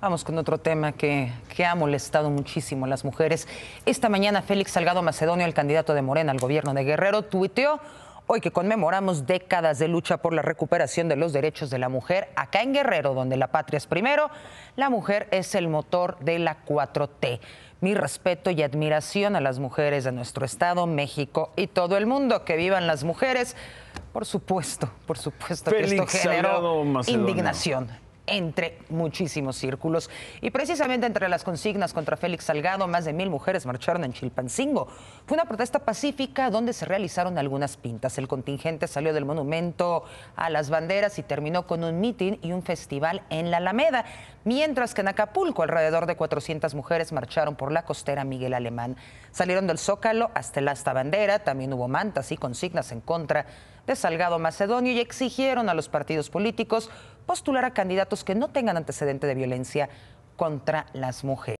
Vamos con otro tema que, ha molestado muchísimo a las mujeres. Esta mañana Félix Salgado Macedonio, el candidato de Morena al gobierno de Guerrero, tuiteó hoy que conmemoramos décadas de lucha por la recuperación de los derechos de la mujer acá en Guerrero, donde la patria es primero, la mujer es el motor de la 4T. Mi respeto y admiración a las mujeres de nuestro estado, México y todo el mundo. Que vivan las mujeres. Por supuesto, por supuesto Félix que esto indignación entre muchísimos círculos. Y precisamente entre las consignas contra Félix Salgado, más de mil mujeres marcharon en Chilpancingo. Fue una protesta pacífica donde se realizaron algunas pintas. El contingente salió del monumento a las banderas y terminó con un mitin y un festival en la Alameda. Mientras que en Acapulco, alrededor de 400 mujeres marcharon por la costera Miguel Alemán. Salieron del Zócalo hasta el Asta Bandera. También hubo mantas y consignas en contra de Salgado Macedonio y exigieron a los partidos políticos postular a candidatos que no tengan antecedente de violencia contra las mujeres.